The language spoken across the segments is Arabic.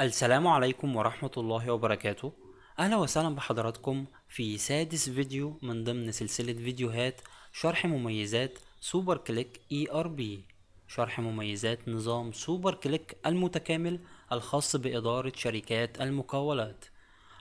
السلام عليكم ورحمة الله وبركاته أهلا وسهلا بحضراتكم في سادس فيديو من ضمن سلسلة فيديوهات شرح مميزات سوبر كليك اي e ار بي شرح مميزات نظام سوبر كليك المتكامل الخاص بإدارة شركات المقاولات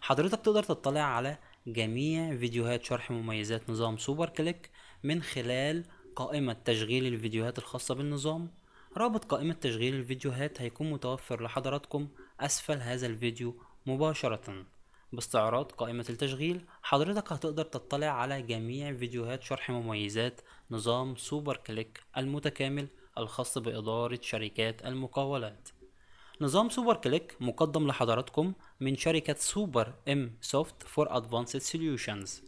حضرتك تقدر تطلع على جميع فيديوهات شرح مميزات نظام سوبر كليك من خلال قائمة تشغيل الفيديوهات الخاصة بالنظام رابط قائمة تشغيل الفيديوهات هيكون متوفر لحضراتكم أسفل هذا الفيديو مباشرة باستعراض قائمة التشغيل حضرتك هتقدر تطلع على جميع فيديوهات شرح مميزات نظام سوبر كليك المتكامل الخاص بإدارة شركات المقاولات نظام سوبر كليك مقدم لحضراتكم من شركة سوبر ام سوفت فور ادفانسد سوليوشنز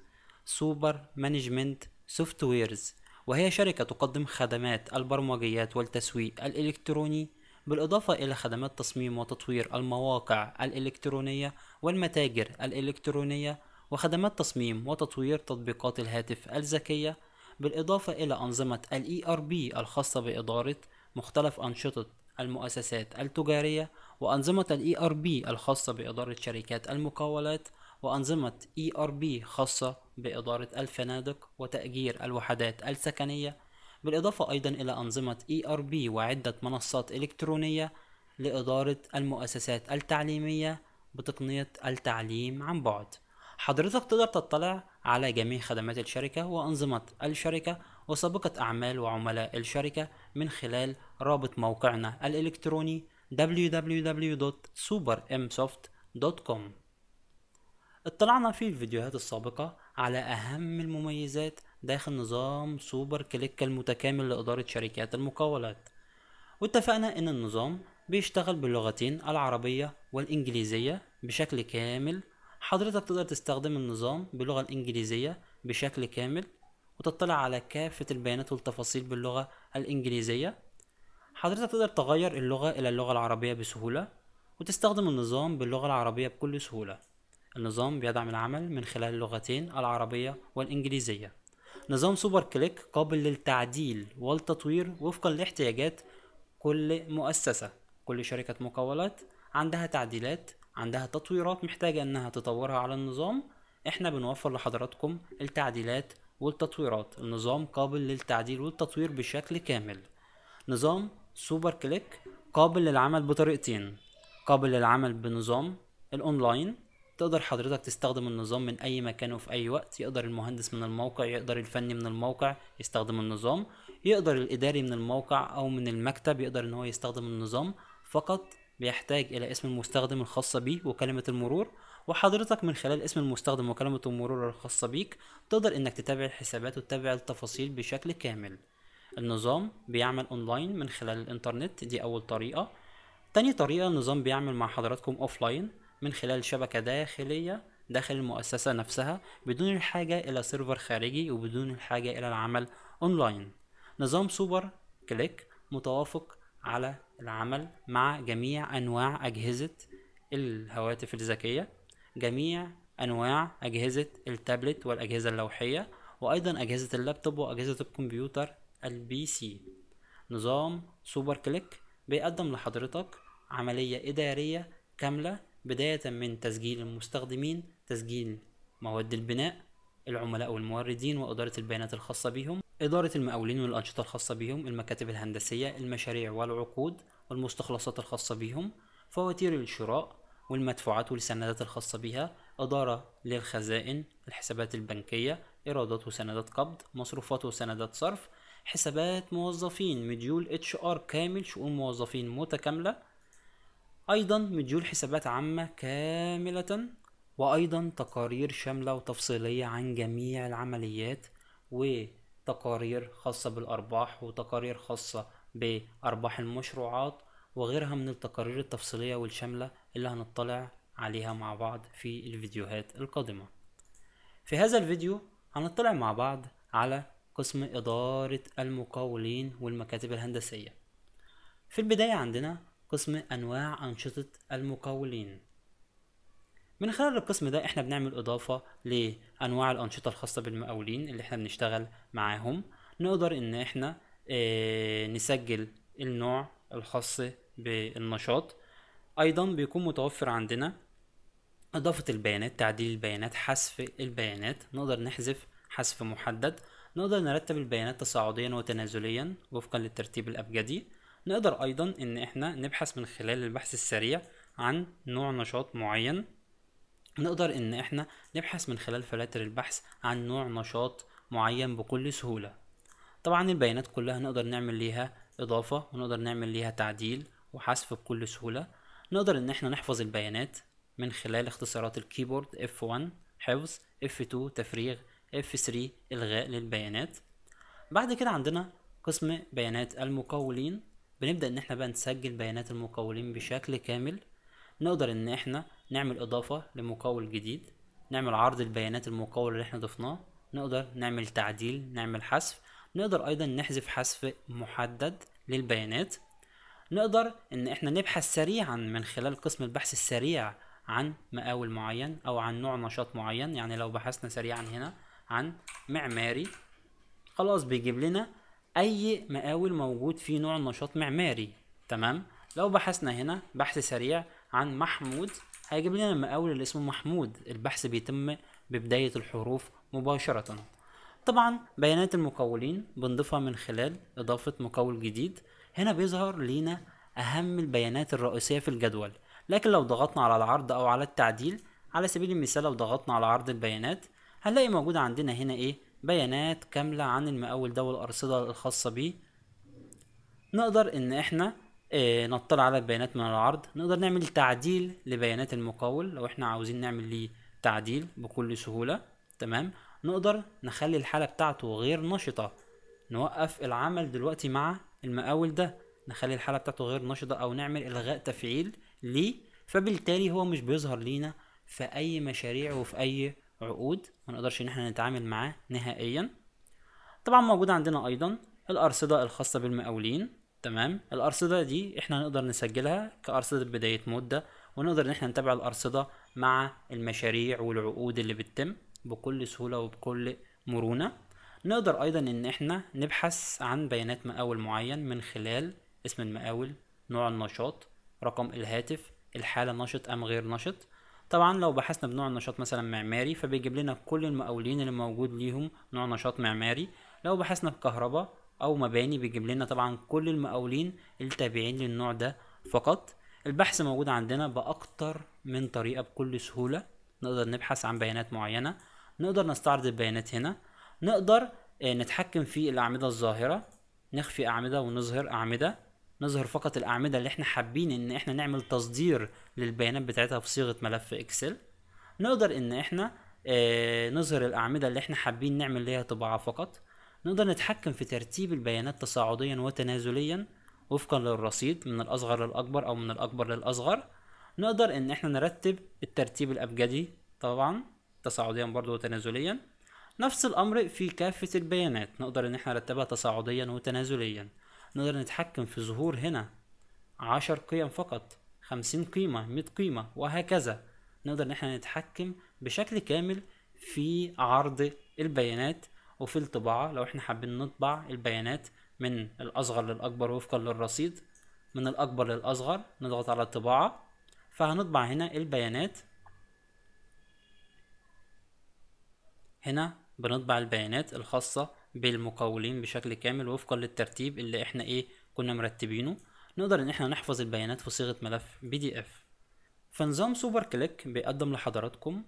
سوبر مانجمنت سوفت ويرز وهي شركة تقدم خدمات البرمجيات والتسويق الإلكتروني بالإضافة إلى خدمات تصميم وتطوير المواقع الإلكترونية والمتاجر الإلكترونية وخدمات تصميم وتطوير تطبيقات الهاتف الذكية بالإضافة إلى أنظمة الـ ERP الخاصة بإدارة مختلف أنشطة المؤسسات التجارية وأنظمة الـ ERP الخاصة بإدارة شركات المقاولات وأنظمة ERP خاصة بإدارة الفنادق وتأجير الوحدات السكنية بالإضافة أيضا إلى أنظمة ERP وعدة منصات إلكترونية لإدارة المؤسسات التعليمية بتقنية التعليم عن بعد حضرتك تقدر تطلع على جميع خدمات الشركة وأنظمة الشركة وسابقة أعمال وعملاء الشركة من خلال رابط موقعنا الإلكتروني www.supermsoft.com اطلعنا في الفيديوهات السابقة على أهم المميزات داخل نظام سوبر كليك المتكامل لإدارة شركات المقاولات واتفقنا إن النظام بيشتغل باللغتين العربية والإنجليزية بشكل كامل حضرتك تقدر تستخدم النظام باللغة الإنجليزية بشكل كامل وتطلع على كافة البيانات والتفاصيل باللغة الإنجليزية حضرتك تقدر تغير اللغة إلى اللغة العربية بسهولة وتستخدم النظام باللغة العربية بكل سهولة النظام بيدعم العمل من خلال اللغتين العربية والإنجليزية نظام سوبر كليك قابل للتعديل والتطوير وفقا لاحتياجات كل مؤسسة كل شركة مقاولات عندها تعديلات عندها تطويرات محتاجة انها تطورها على النظام احنا بنوفر لحضراتكم التعديلات والتطويرات النظام قابل للتعديل والتطوير بشكل كامل نظام سوبر كليك قابل للعمل بطريقتين قابل للعمل بنظام الاونلاين تقدر حضرتك تستخدم النظام من اي مكان وفي اي وقت يقدر المهندس من الموقع يقدر الفني من الموقع يستخدم النظام يقدر الاداري من الموقع او من المكتب يقدر ان هو يستخدم النظام فقط بيحتاج الى اسم المستخدم الخاصة بيه وكلمة المرور وحضرتك من خلال اسم المستخدم وكلمة المرور الخاصة بيك تقدر انك تتابع الحسابات وتتابع التفاصيل بشكل كامل النظام بيعمل اونلاين من خلال الانترنت دي اول طريقة تاني طريقة النظام بيعمل مع حضراتكم اوفلاين من خلال شبكة داخلية داخل المؤسسة نفسها بدون الحاجة إلى سيرفر خارجي وبدون الحاجة إلى العمل أونلاين نظام سوبر كليك متوافق على العمل مع جميع أنواع أجهزة الهواتف الذكية جميع أنواع أجهزة التابلت والأجهزة اللوحية وأيضا أجهزة اللابتوب وأجهزة الكمبيوتر البي سي نظام سوبر كليك بيقدم لحضرتك عملية إدارية كاملة بداية من تسجيل المستخدمين تسجيل مواد البناء العملاء والموردين وإدارة البيانات الخاصة بهم إدارة المقاولين والأنشطة الخاصة بهم المكاتب الهندسية المشاريع والعقود والمستخلصات الخاصة بهم فواتير الشراء والمدفوعات والسندات الخاصة بها إدارة للخزائن الحسابات البنكية إيرادات وسندات قبض مصروفات وسندات صرف حسابات موظفين مديول اتش ار كامل شؤون موظفين متكاملة أيضا مديول حسابات عامة كاملة وأيضا تقارير شاملة وتفصيلية عن جميع العمليات وتقارير خاصة بالأرباح وتقارير خاصة بأرباح المشروعات وغيرها من التقارير التفصيلية والشاملة اللي هنطلع عليها مع بعض في الفيديوهات القادمة في هذا الفيديو هنطلع مع بعض على قسم إدارة المقاولين والمكاتب الهندسية في البداية عندنا قسم أنواع أنشطة المقاولين من خلال القسم ده احنا بنعمل إضافة لأنواع الأنشطة الخاصة بالمقاولين اللي احنا بنشتغل معاهم نقدر إن احنا آه، نسجل النوع الخاص بالنشاط أيضا بيكون متوفر عندنا إضافة البيانات تعديل البيانات حذف البيانات نقدر نحذف حذف محدد نقدر نرتب البيانات تصاعديا وتنازليا وفقا للترتيب الأبجدي نقدر ايضا ان احنا نبحث من خلال البحث السريع عن نوع نشاط معين نقدر ان احنا نبحث من خلال فلاتر البحث عن نوع نشاط معين بكل سهولة طبعا البيانات كلها نقدر نعمل ليها اضافة ونقدر نعمل ليها تعديل وحذف بكل سهولة نقدر ان احنا نحفظ البيانات من خلال اختصارات الكيبورد F1 حفظ F2 تفريغ F3 الغاء للبيانات بعد كده عندنا قسم بيانات المقاولين بنبدا ان احنا بقى نسجل بيانات المقاولين بشكل كامل نقدر ان احنا نعمل اضافه لمقاول جديد نعمل عرض البيانات المقاول اللي احنا ضفناه نقدر نعمل تعديل نعمل حذف نقدر ايضا نحذف حذف محدد للبيانات نقدر ان احنا نبحث سريعا من خلال قسم البحث السريع عن مقاول معين او عن نوع نشاط معين يعني لو بحثنا سريعا هنا عن معماري خلاص بيجيب لنا اي مقاول موجود فيه نوع نشاط معماري تمام لو بحثنا هنا بحث سريع عن محمود هيجيب لنا المقاول اللي اسمه محمود البحث بيتم ببداية الحروف مباشرة طبعا بيانات المقاولين بنضيفها من خلال إضافة مقاول جديد هنا بيظهر لينا أهم البيانات الرئيسية في الجدول لكن لو ضغطنا على العرض أو على التعديل على سبيل المثال لو ضغطنا على عرض البيانات هنلاقي موجود عندنا هنا إيه بيانات كاملة عن المقاول ده والأرصدة الخاصة بيه نقدر إن إحنا آه، نطلع على البيانات من العرض نقدر نعمل تعديل لبيانات المقاول لو إحنا عاوزين نعمل ليه تعديل بكل سهولة تمام نقدر نخلي الحالة بتاعته غير نشطة نوقف العمل دلوقتي مع المقاول ده نخلي الحالة بتاعته غير نشطة أو نعمل إلغاء تفعيل ليه فبالتالي هو مش بيظهر لينا في أي مشاريع وفي أي عقود ما نقدرش ان احنا نتعامل معاه نهائيا طبعا موجود عندنا ايضا الارصده الخاصه بالمقاولين تمام الارصده دي احنا نقدر نسجلها كارصده بدايه مده ونقدر ان احنا نتابع الارصده مع المشاريع والعقود اللي بتتم بكل سهوله وبكل مرونه نقدر ايضا ان احنا نبحث عن بيانات مقاول معين من خلال اسم المقاول نوع النشاط رقم الهاتف الحاله نشط ام غير نشط طبعا لو بحثنا بنوع النشاط مثلا معماري فبيجيب لنا كل المقاولين اللي موجود ليهم نوع نشاط معماري لو بحثنا بكهرباء او مباني بيجيب لنا طبعا كل المقاولين التابعين للنوع ده فقط البحث موجود عندنا باكتر من طريقه بكل سهوله نقدر نبحث عن بيانات معينه نقدر نستعرض البيانات هنا نقدر آه، نتحكم في الاعمده الظاهره نخفي اعمده ونظهر اعمده نظهر فقط الاعمده اللي احنا حابين ان احنا نعمل تصدير للبيانات بتاعتها في صيغه ملف اكسل نقدر ان احنا آه نظهر الاعمده اللي احنا حابين نعمل ليها طباعه فقط نقدر نتحكم في ترتيب البيانات تصاعديا وتنازليا وفقا للرصيد من الاصغر للاكبر او من الاكبر للاصغر نقدر ان احنا نرتب الترتيب الابجدي طبعا تصاعديا برضو وتنازليا نفس الامر في كافه البيانات نقدر ان احنا نرتبها تصاعديا وتنازليا نقدر نتحكم في ظهور هنا عشر قيم فقط خمسين قيمة مية قيمة وهكذا نقدر ان احنا نتحكم بشكل كامل في عرض البيانات وفي الطباعة لو احنا حابين نطبع البيانات من الأصغر للأكبر وفقا للرصيد من الأكبر للأصغر نضغط على الطباعة فهنطبع هنا البيانات هنا بنطبع البيانات الخاصة بالمقاولين بشكل كامل وفقا للترتيب اللي احنا ايه كنا مرتبينه نقدر ان احنا نحفظ البيانات في صيغة ملف بي دي اف فنظام سوبر كليك بيقدم لحضراتكم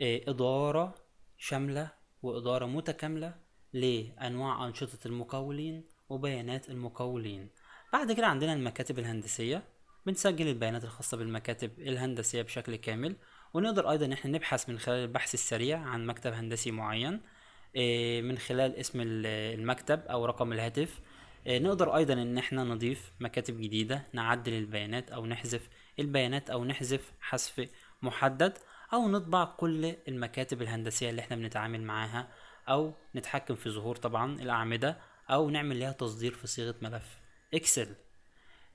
إيه إدارة شاملة وإدارة متكاملة لأنواع أنشطة المقاولين وبيانات المقاولين بعد كده عندنا المكاتب الهندسية بنسجل البيانات الخاصة بالمكاتب الهندسية بشكل كامل ونقدر أيضا إحنا نبحث من خلال البحث السريع عن مكتب هندسي معين آه، من خلال اسم المكتب او رقم الهاتف آه، نقدر ايضا ان احنا نضيف مكاتب جديدة نعدل البيانات او نحذف البيانات او نحذف حذف محدد او نطبع كل المكاتب الهندسية اللي احنا بنتعامل معاها او نتحكم في ظهور طبعا الاعمدة او نعمل لها تصدير في صيغة ملف اكسل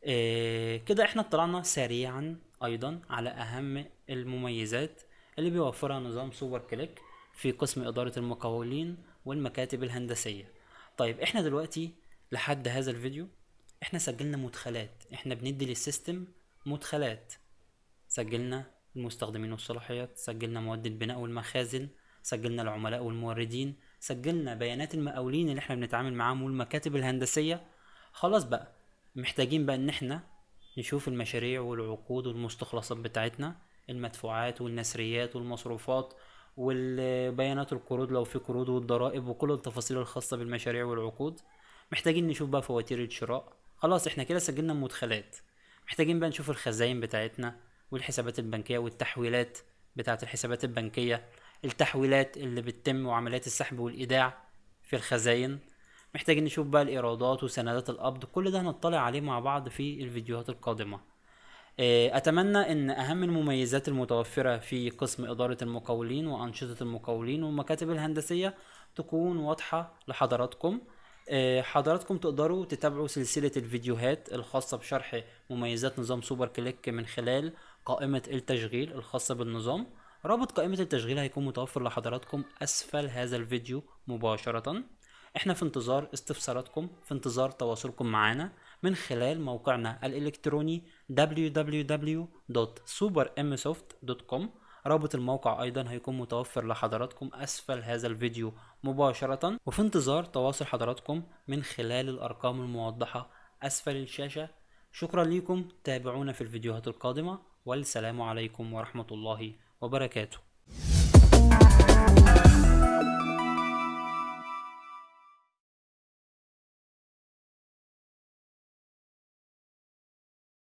آه، كده احنا اطلعنا سريعا ايضا على اهم المميزات اللي بيوفرها نظام سوبر كليك في قسم إدارة المقاولين والمكاتب الهندسية طيب احنا دلوقتي لحد هذا الفيديو احنا سجلنا مدخلات احنا بندي للسيستم مدخلات سجلنا المستخدمين والصلاحيات سجلنا مواد البناء والمخازن سجلنا العملاء والموردين سجلنا بيانات المقاولين اللي احنا بنتعامل معاهم والمكاتب الهندسية خلاص بقى محتاجين بقى ان احنا نشوف المشاريع والعقود والمستخلصات بتاعتنا المدفوعات والنسريات والمصروفات والبيانات القروض لو في قروض والضرائب وكل التفاصيل الخاصة بالمشاريع والعقود محتاجين نشوف بقى فواتير الشراء خلاص احنا كده سجلنا المدخلات محتاجين بقى نشوف الخزائن بتاعتنا والحسابات البنكية والتحويلات بتاعة الحسابات البنكية التحويلات اللي بتتم وعمليات السحب والإيداع في الخزائن محتاجين نشوف بقى الإيرادات وسندات القبض كل ده هنطلع عليه مع بعض في الفيديوهات القادمة آه، أتمنى أن أهم المميزات المتوفرة في قسم إدارة المقاولين وأنشطة المقاولين والمكاتب الهندسية تكون واضحة لحضراتكم آه، حضراتكم تقدروا تتابعوا سلسلة الفيديوهات الخاصة بشرح مميزات نظام سوبر كليك من خلال قائمة التشغيل الخاصة بالنظام رابط قائمة التشغيل هيكون متوفر لحضراتكم أسفل هذا الفيديو مباشرة احنا في انتظار استفساراتكم في انتظار تواصلكم معنا من خلال موقعنا الإلكتروني www.supermsoft.com رابط الموقع أيضا هيكون متوفر لحضراتكم أسفل هذا الفيديو مباشرة وفي انتظار تواصل حضراتكم من خلال الأرقام الموضحة أسفل الشاشة شكرا لكم تابعونا في الفيديوهات القادمة والسلام عليكم ورحمة الله وبركاته